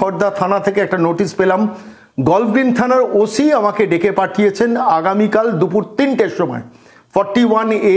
খর্দা থানা থেকে একটা নোটিশ পেলাম গল্ফগ্রিন থানার ওসি আমাকে ডেকে পাঠিয়েছেন আগামীকাল দুপুর তিনটের সময় forty one A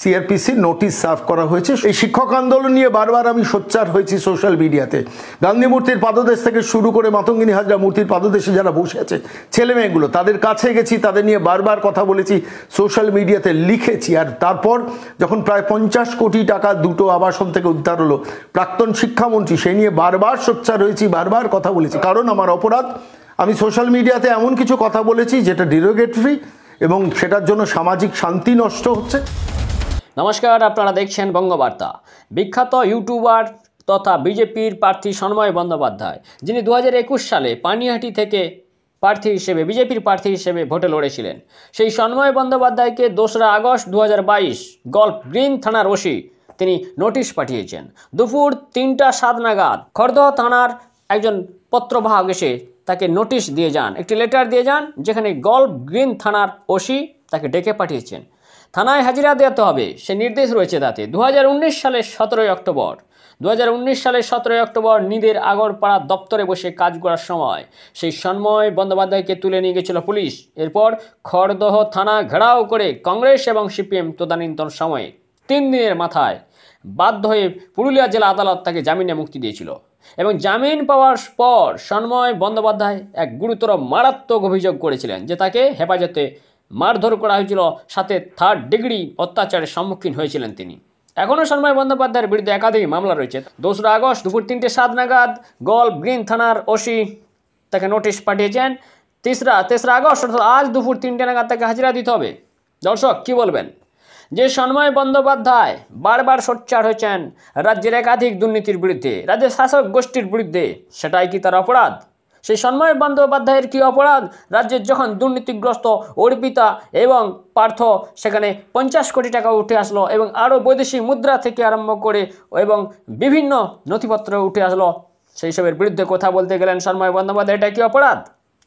CrPC notice serve করা হয়েছে এই শিক্ষক আন্দোলন নিয়ে বারবার আমি সোচ্চার হয়েছি সোশ্যাল মিডিয়াতে গান্ধী মূর্তির পাদদেশ থেকে শুরু করে মাতঙ্গিনী হাজরা মূর্তির পাদদেশে যারা বসে আছে ছেলে মেয়েগুলো তাদের কাছে গেছি তাদের নিয়ে বারবার কথা বলেছি সোশ্যাল মিডিয়াতে লিখেছি আর তারপর যখন প্রায় পঞ্চাশ কোটি টাকা দুটো আবাসন থেকে উদ্ধার হলো প্রাক্তন শিক্ষামন্ত্রী সে নিয়ে বারবার সোচ্চার হয়েছি বারবার কথা বলেছি কারণ আমার অপরাধ আমি সোশ্যাল মিডিয়াতে এমন কিছু কথা বলেছি যেটা ডিরোগেটরি এবং সেটার জন্য সামাজিক শান্তি নষ্ট হচ্ছে নমস্কার আপনারা দেখছেন বঙ্গবার্তা বিখ্যাত ইউটিউবার তথা বিজেপির প্রার্থী সন্ময় বন্দ্যোপাধ্যায় যিনি দু সালে পানিহাটি থেকে প্রার্থী হিসেবে বিজেপির প্রার্থী হিসেবে ভোটে লড়েছিলেন সেই সন্ময় বন্দ্যোপাধ্যায়কে দোসরা আগস্ট দু গল্ফ গ্রিন থানার ওসি তিনি নোটিশ পাঠিয়েছেন দুপুর তিনটা সাত নাগাদ খর্দহ থানার একজন পত্রবাহক এসে তাকে নোটিশ দিয়ে যান একটি লেটার দিয়ে যান যেখানে গল্ফ গ্রিন থানার ওসি তাকে ডেকে পাঠিয়েছেন থানায় হাজিরা দেওয়াতে হবে সে নির্দেশ রয়েছে তাতে দু সালের সতেরোই অক্টোবর দু সালের সতেরোই অক্টোবর নিদের আগরপাড়া দপ্তরে বসে কাজ করার সময় সেই সন্ময় বন্দ্যোপাধ্যায়কে তুলে নিয়ে গেছিল পুলিশ এরপর খড়দহ থানা ঘেরাও করে কংগ্রেস এবং সিপিএম তদানীন্তন সময়ে তিন দিনের মাথায় বাধ্য হয়ে পুরুলিয়া জেলা আদালত তাকে জামিনে মুক্তি দিয়েছিল এবং জামিন পাওয়ার পর সন্ময় বন্দ্যোপাধ্যায় এক গুরুতর মারাত্মক অভিযোগ করেছিলেন যে তাকে হেফাজতে মারধর করা হয়েছিল সাথে থার্ড ডিগ্রি অত্যাচারের সম্মুখীন হয়েছিলেন তিনি এখনও সন্ময় বন্দ্যোপাধ্যায়ের বিরুদ্ধে একাধিক মামলা রয়েছে দোসরা আগস্ট দুপুর তিনটে সাত নাগাদ গল্ফ গ্রিন থানার ওসি তাকে নোটিশ পাঠিয়েছেন তেসরা তেসরা আগস্ট অর্থাৎ আজ দুপুর তিনটে নাগাদ তাকে হাজিরা দিতে হবে দর্শক কি বলবেন যে সন্ময় বন্দ্যোপাধ্যায় বারবার সোচ্চার হয়েছেন রাজ্যের একাধিক দুর্নীতির বিরুদ্ধে রাজ্যের শাসক গোষ্ঠীর বিরুদ্ধে সেটাই কি তার অপরাধ সেই সন্ময় বন্দ্যোপাধ্যায়ের কী অপরাধ রাজ্যের যখন দুর্নীতিগ্রস্ত অর্পিতা এবং পার্থ সেখানে পঞ্চাশ কোটি টাকা উঠে আসলো এবং আরও বৈদেশিক মুদ্রা থেকে আরম্ভ করে এবং বিভিন্ন নথিপত্র উঠে আসলো সেই সবের বিরুদ্ধে কথা বলতে গেলেন সন্ময় বন্দ্যোপাধ্যায় এটা কি অপরাধ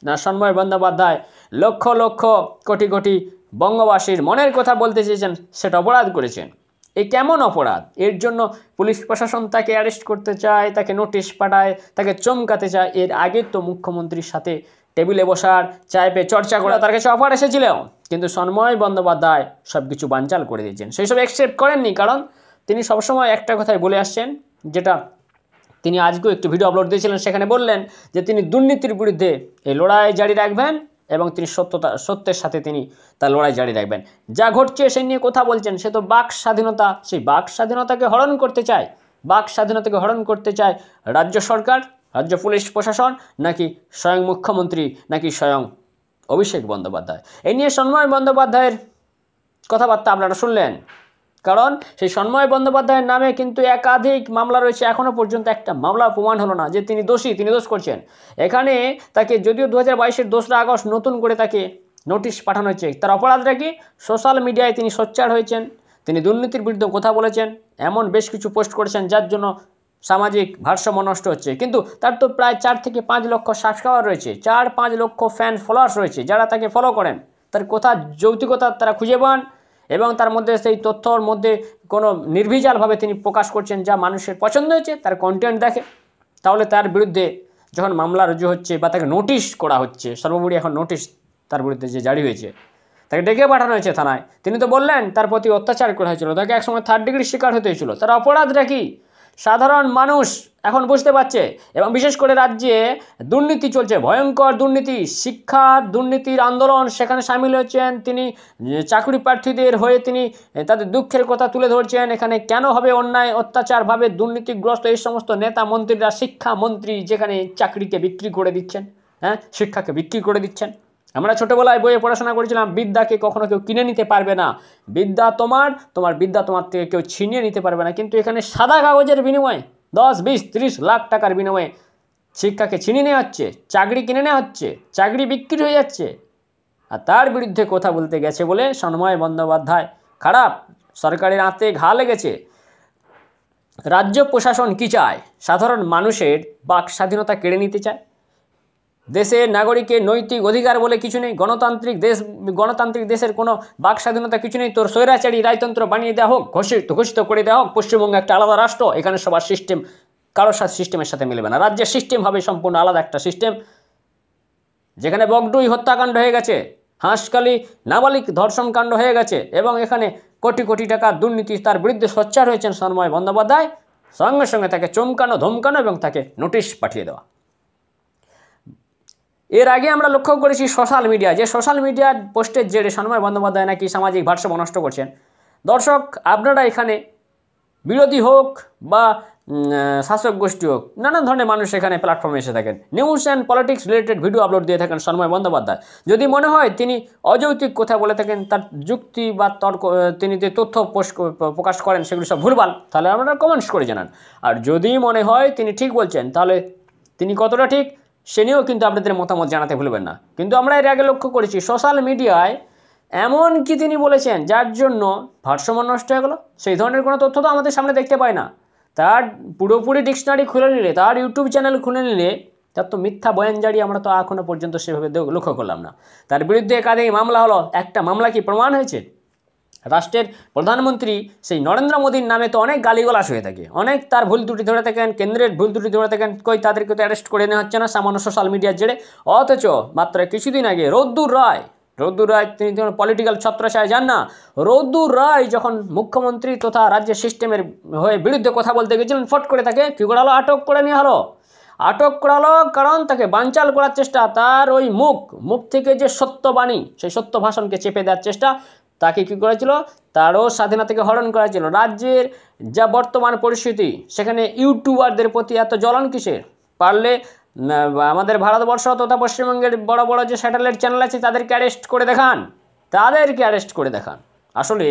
না সন্ময় বন্দ্যোপাধ্যায় লক্ষ লক্ষ কোটি কোটি বঙ্গবাসীর মনের কথা বলতে চেয়েছেন সেটা অপরাধ করেছেন এ কেমন অপরাধ এর জন্য পুলিশ প্রশাসন তাকে অ্যারেস্ট করতে চায় তাকে নোটিশ পাঠায় তাকে চমকাতে চায় এর আগে তো মুখ্যমন্ত্রীর সাথে টেবিলে বসার চাইপে চর্চা করা তার কাছে অফার এসেছিল কিন্তু সন্ময় বন্দ্যোপাধ্যায় সব কিছু বানচাল করে দিয়েছেন সেই সব অ্যাকসেপ্ট করেননি কারণ তিনি সবসময় একটা কথাই বলে আসছেন যেটা তিনি আজকেও একটি ভিডিও আপলোড দিয়েছিলেন সেখানে বললেন যে তিনি দুর্নীতির বিরুদ্ধে এই লড়াই জারি রাখবেন এবং তিনি সত্যতা সত্যের সাথে তিনি তার লড়াই জারি রাখবেন যা ঘটছে সে নিয়ে কথা বলছেন সে তো বাক স্বাধীনতা সেই বাক স্বাধীনতাকে হরণ করতে চায় বাক স্বাধীনতাকে হরণ করতে চায় রাজ্য সরকার রাজ্য পুলিশ প্রশাসন নাকি স্বয়ং মুখ্যমন্ত্রী নাকি স্বয়ং অভিষেক বন্দ্যোপাধ্যায় এ নিয়ে সন্ময় বন্দ্যোপাধ্যায়ের কথাবার্তা আপনারা শুনলেন কারণ সেই সন্ময় বন্দ্যোপাধ্যায়ের নামে কিন্তু একাধিক মামলা রয়েছে এখনও পর্যন্ত একটা মামলা প্রমাণ হলো না যে তিনি দোষী তিনি দোষ করছেন এখানে তাকে যদিও দু হাজার বাইশের দোসরা আগস্ট নতুন করে তাকে নোটিশ পাঠানো হয়েছে তার অপরাধটা কি সোশ্যাল মিডিয়ায় তিনি সোচ্চার হয়েছেন তিনি দুর্নীতির বিরুদ্ধে কথা বলেছেন এমন বেশ কিছু পোস্ট করেছেন যার জন্য সামাজিক ভারসাম্য নষ্ট হচ্ছে কিন্তু তার তো প্রায় চার থেকে পাঁচ লক্ষ সাবস্ক্রাইবার রয়েছে চার পাঁচ লক্ষ ফ্যান ফলোয়ার্স রয়েছে যারা তাকে ফলো করেন তার কোথা যৌতিকতা তারা খুঁজে পান এবং তার মধ্যে সেই তথ্যর মধ্যে কোনো নির্ভিজালভাবে তিনি প্রকাশ করছেন যা মানুষের পছন্দ হয়েছে তার কন্টেন্ট দেখে তাহলে তার বিরুদ্ধে যখন মামলা রুজু হচ্ছে বা তাকে নোটিশ করা হচ্ছে সর্বোপরি এখন নোটিশ তার বিরুদ্ধে যে জারি হয়েছে তাকে ডেকে পাঠানো হয়েছে থানায় তিনি তো বললেন তার প্রতি অত্যাচার করা হয়েছিল তাকে একসময় থার্ড ডিগ্রি শিকার হতে হয়েছিল তার অপরাধটা কী সাধারণ মানুষ এখন বুঝতে পারছে এবং বিশেষ করে রাজ্যে দুর্নীতি চলছে ভয়ঙ্কর দুর্নীতি শিক্ষা দুর্নীতির আন্দোলন সেখানে সামিল হয়েছেন তিনি চাকরি প্রার্থীদের হয়ে তিনি তাদের দুঃখের কথা তুলে ধরছেন এখানে কেন হবে অন্যায় অত্যাচারভাবে দুর্নীতিগ্রস্ত এই সমস্ত নেতা মন্ত্রীরা শিক্ষা মন্ত্রী যেখানে চাকরিকে বিক্রি করে দিচ্ছেন হ্যাঁ শিক্ষাকে বিক্রি করে দিচ্ছেন আমরা ছোটোবেলায় বইয়ে পড়াশোনা করেছিলাম বিদ্যাকে কখনো কেউ কিনে নিতে পারবে না বিদ্যা তোমার তোমার বিদ্যা তোমার থেকে কেউ ছিনিয়ে নিতে পারবে না কিন্তু এখানে সাদা কাগজের বিনিময়ে দশ বিশ ত্রিশ লাখ টাকার বিনিময়ে শিক্ষাকে ছিনিয়ে নেওয়া হচ্ছে চাকরি কিনে নেওয়া হচ্ছে চাকরি বিক্রি হয়ে যাচ্ছে আর তার বিরুদ্ধে কথা বলতে গেছে বলে সন্ময় বন্দ্যোপাধ্যায় খারাপ সরকারের হাতে ঘা লেগেছে রাজ্য প্রশাসন কি চায় সাধারণ মানুষের বাক স্বাধীনতা কেড়ে নিতে চায় দেশের নাগরিকের নৈতিক অধিকার বলে কিছু নেই গণতান্ত্রিক দেশ গণতান্ত্রিক দেশের কোনো বাক স্বাধীনতা কিছু নেই তোর স্বৈরাচারী রাজতন্ত্র বানিয়ে দেওয়া হোক ঘোষিত ঘোষিত করে দেওয়া হোক পশ্চিমবঙ্গ একটা আলাদা রাষ্ট্র এখানে সবার সিস্টেম কারোর সাথে সিস্টেমের সাথে মিলবে না রাজ্যের সিস্টেম হবে সম্পূর্ণ আলাদা একটা সিস্টেম যেখানে বগডুই হত্যাকাণ্ড হয়ে গেছে হাঁসকালি নাবালিক ধর্ষণকাণ্ড হয়ে গেছে এবং এখানে কোটি কোটি টাকা দুর্নীতি তার বিরুদ্ধে সোচ্চার হয়েছেন সন্ময় বন্দ্যোপাধ্যায় সঙ্গে সঙ্গে তাকে চমকানো ধমকানো এবং তাকে নোটিশ পাঠিয়ে দেওয়া এর আগে আমরা লক্ষ্য করেছি সোশ্যাল মিডিয়া যে সোশ্যাল মিডিয়ার পোস্টের জেরে সন্ময় বন্দ্যোপাধ্যায় নাকি সামাজিক ভারসাম্য নষ্ট করছেন দর্শক আপনারা এখানে বিরোধী হোক বা শাসক গোষ্ঠী হোক নানান ধরনের মানুষ এখানে প্ল্যাটফর্মে এসে থাকেন news and politics related video upload দিয়ে থাকেন সন্ময় বন্দ্যোপাধ্যায় যদি মনে হয় তিনি অযৌক্তিক কথা বলে থাকেন তার যুক্তি বা তর্ক তিনি যে তথ্য প্রকাশ করেন সেগুলি সব ভুলবান তাহলে আপনারা কমেন্টস করে জানান আর যদি মনে হয় তিনি ঠিক বলছেন তাহলে তিনি কতটা ঠিক সে নিয়েও কিন্তু আপনাদের মতামত জানাতে ভুলবেন না কিন্তু আমরা এর আগে লক্ষ্য করেছি সোশ্যাল মিডিয়ায় এমন কি তিনি বলেছেন যার জন্য ভারসাম্য নষ্ট হয়ে গেলো সেই ধরনের কোনো তথ্য তো আমাদের সামনে দেখতে পাই না তার পুরোপুরি ডিকশনারি খুলে নিলে তার ইউটিউব চ্যানেল খুলে নিলে তার তো মিথ্যা বয়ান জারি আমরা তো এখনও পর্যন্ত সেভাবে লক্ষ্য করলাম না তার বিরুদ্ধে একাধিক মামলা হলো একটা মামলা কি প্রমাণ হয়েছে রাষ্ট্রের প্রধানমন্ত্রী সেই নরেন্দ্র মোদীর নামে তো অনেক গালিগোলাস হয়ে থাকে অনেক তার ভুল ত্রুটি ধরে থাকেন কেন্দ্রের ভুল ত্রুটি ধরে থাকেন কই তাদেরকে তো অ্যারেস্ট করে নেওয়া হচ্ছে না সামান্য সোশ্যাল মিডিয়ার জেড়ে অথচ মাত্র কিছুদিন আগে রোদ্দুর রায় রৌদ্দুর রায় তিনি তো পলিটিক্যাল ছত্রশায় যান না রৌদ্দুর রায় যখন মুখ্যমন্ত্রী তথা রাজ্যের সিস্টেমের হয়ে বিরুদ্ধে কথা বলতে গেছিলেন ফট করে তাকে কী করা হলো আটক করে নিয়ে হলো আটক করা হলো কারণ তাকে বাঞ্চাল করার চেষ্টা তার ওই মুখ মুখ থেকে যে সত্য বাণী সেই সত্য ভাষণকে চেপে দেওয়ার চেষ্টা তাকে কী করেছিল তারও স্বাধীনতা থেকে হরণ করা ছিল রাজ্যের যা বর্তমান পরিস্থিতি সেখানে ইউটিউবারদের প্রতি এত জ্বলন কিসের পারলে আমাদের ভারতবর্ষ তথা পশ্চিমবঙ্গের বড় বড় যে স্যাটেলাইট চ্যানেল আছে তাদেরকে অ্যারেস্ট করে দেখান তাদেরকে অ্যারেস্ট করে দেখান আসলে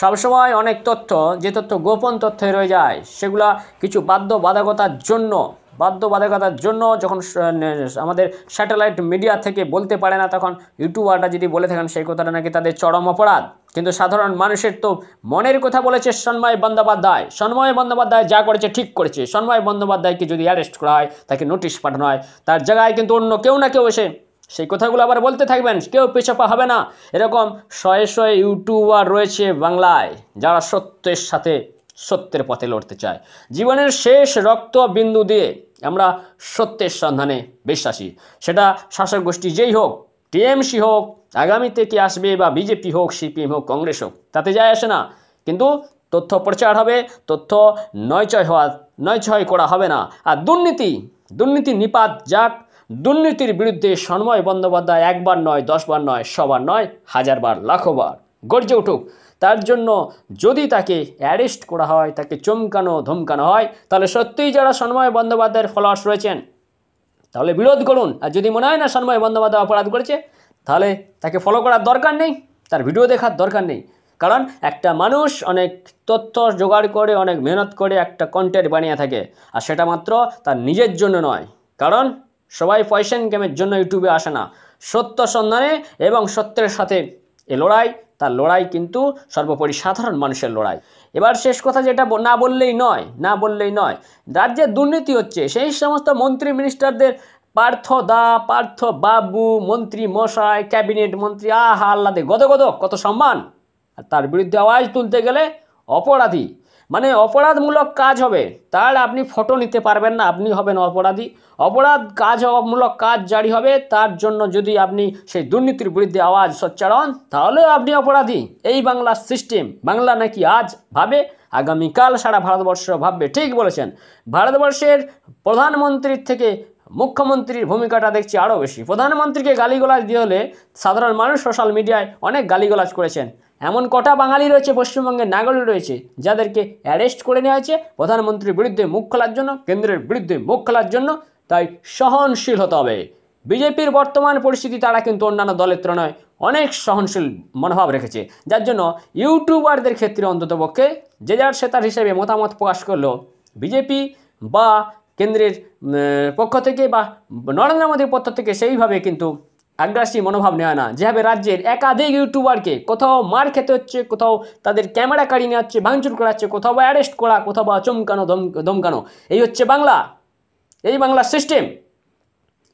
সবসময় অনেক তথ্য যে তথ্য গোপন তথ্যে রয়ে যায় সেগুলা কিছু বাধ্যবাধকতার জন্য বাধ্যবাধকতার জন্য যখন আমাদের স্যাটেলাইট মিডিয়া থেকে বলতে পারে না তখন ইউটিউবাররা যদি বলে থাকেন সেই কথাটা নাকি তাদের চরম অপরাধ কিন্তু সাধারণ মানুষের তো মনের কথা বলেছে সন্ময় বন্দ্যোপাধ্যায় সন্ময় বন্দ্যোপাধ্যায় যা করেছে ঠিক করেছে সন্ময় বন্দ্যোপাধ্যায়কে যদি অ্যারেস্ট করা হয় তাকে নোটিশ পাঠানো হয় তার জায়গায় কিন্তু অন্য কেউ না কেউ এসে সেই কথাগুলো আবার বলতে থাকবেন কেউ পেছাপা হবে না এরকম শয়ে শয়ে ইউটিউবার রয়েছে বাংলায় যারা সত্যের সাথে সত্যের পথে লড়তে চায় জীবনের শেষ রক্ত বিন্দু দিয়ে আমরা সত্যের সন্ধানে বিশ্বাসী সেটা শাসক গোষ্ঠী যেই হোক টিএমসি হোক আগামীতে কি আসবে বা বিজেপি হোক সিপিএম হোক কংগ্রেস হোক তাতে যায় আসে না কিন্তু তথ্য প্রচার হবে তথ্য নয়চয় হওয়া নয়চয় করা হবে না আর দুর্নীতি দুর্নীতি নিপাত যাক দুর্নীতির বিরুদ্ধে সন্ময় বন্দ্যোপাধ্যায় একবার নয় দশবার নয় সবার নয় হাজারবার লাখবার গর্জে উঠুক তার জন্য যদি তাকে অ্যারেস্ট করা হয় তাকে চমকানো ধমকানো হয় তাহলে সত্যিই যারা সন্ময় বন্দ্যোপাধ্যায়ের ফলোয়ার্স রয়েছেন তাহলে বিরোধ করুন আর যদি মনে হয় না সন্ময় বন্দ্যোপাধ্যায় অপরাধ করেছে তাহলে তাকে ফলো করার দরকার নেই তার ভিডিও দেখার দরকার নেই কারণ একটা মানুষ অনেক তথ্য জোগাড় করে অনেক মেহনত করে একটা কন্টেন্ট বানিয়ে থাকে আর সেটা মাত্র তার নিজের জন্য নয় কারণ সবাই পয়সেন গেমের জন্য ইউটিউবে আসে না সত্য সন্ধানে এবং সত্যের সাথে এ লড়াই তার লড়াই কিন্তু সর্বোপরি সাধারণ মানুষের লড়াই এবার শেষ কথা যেটা না বললেই নয় না বললেই নয় যে দুর্নীতি হচ্ছে সেই সমস্ত মন্ত্রী মিনিস্টারদের পার্থ দা পার্থ বাবু মন্ত্রী মশাই ক্যাবিনেট মন্ত্রী আহা আল্লাদে গদ কত সম্মান আর তার বিরুদ্ধে আওয়াজ তুলতে গেলে অপরাধী মানে অপরাধমূলক কাজ হবে তার আপনি ফটো নিতে পারবেন না আপনি হবেন অপরাধী অপরাধ কাজ মূলক কাজ জারি হবে তার জন্য যদি আপনি সেই দুর্নীতির বিরুদ্ধে আওয়াজ সচ্চারণ তাহলেও আপনি অপরাধী এই বাংলার সিস্টেম বাংলা নাকি আজ ভাবে আগামীকাল সারা ভারতবর্ষ ভাববে ঠিক বলেছেন ভারতবর্ষের প্রধানমন্ত্রীর থেকে মুখ্যমন্ত্রীর ভূমিকাটা দেখছি আরও বেশি প্রধানমন্ত্রীকে গালিগোলাজ দিয়ে হলে সাধারণ মানুষ সোশ্যাল মিডিয়ায় অনেক গালিগোলাজ করেছেন এমন কটা বাঙালি রয়েছে পশ্চিমবঙ্গের নাগরিক রয়েছে যাদেরকে অ্যারেস্ট করে নেওয়া হয়েছে প্রধানমন্ত্রীর বিরুদ্ধে মুখ খোলার জন্য কেন্দ্রের বিরুদ্ধে মুখ খোলার জন্য তাই সহনশীল হতে হবে বিজেপির বর্তমান পরিস্থিতি তারা কিন্তু অন্যান্য দলের তুলনায় অনেক সহনশীল মনোভাব রেখেছে যার জন্য ইউটিউবারদের ক্ষেত্রে অন্ততপক্ষে যে যার সেতার হিসেবে মতামত প্রকাশ করলো বিজেপি বা কেন্দ্রের পক্ষ থেকে বা নরেন্দ্র মোদীর পক্ষ থেকে সেইভাবে কিন্তু আগ্রাসী মনোভাব নেওয়া না যেভাবে রাজ্যের একাধিক ইউটিউবারকে কোথাও মার খেতে হচ্ছে কোথাও তাদের ক্যামেরা কাড়ি নেওয়া হচ্ছে ভাঙচুর করা হচ্ছে কোথাও বা অ্যারেস্ট করা কোথাও বা চমকানো ধমকানো এই হচ্ছে বাংলা এই বাংলার সিস্টেম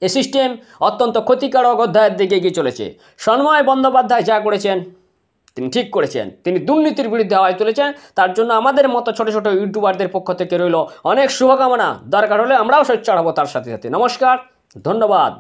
এ সিস্টেম অত্যন্ত ক্ষতিকারক অধ্যায়ের দিকে এগিয়ে চলেছে সন্ময় বন্দ্যোপাধ্যায় যা করেছেন তিনি ঠিক করেছেন তিনি দুর্নীতির বিরুদ্ধে আওয়াজ তুলেছেন তার জন্য আমাদের মতো ছোট ছোট ইউটিউবারদের পক্ষ থেকে রইল অনেক শুভকামনা দরকার হলে আমরাও সোচ্চার হব তার সাথে সাথে নমস্কার ধন্যবাদ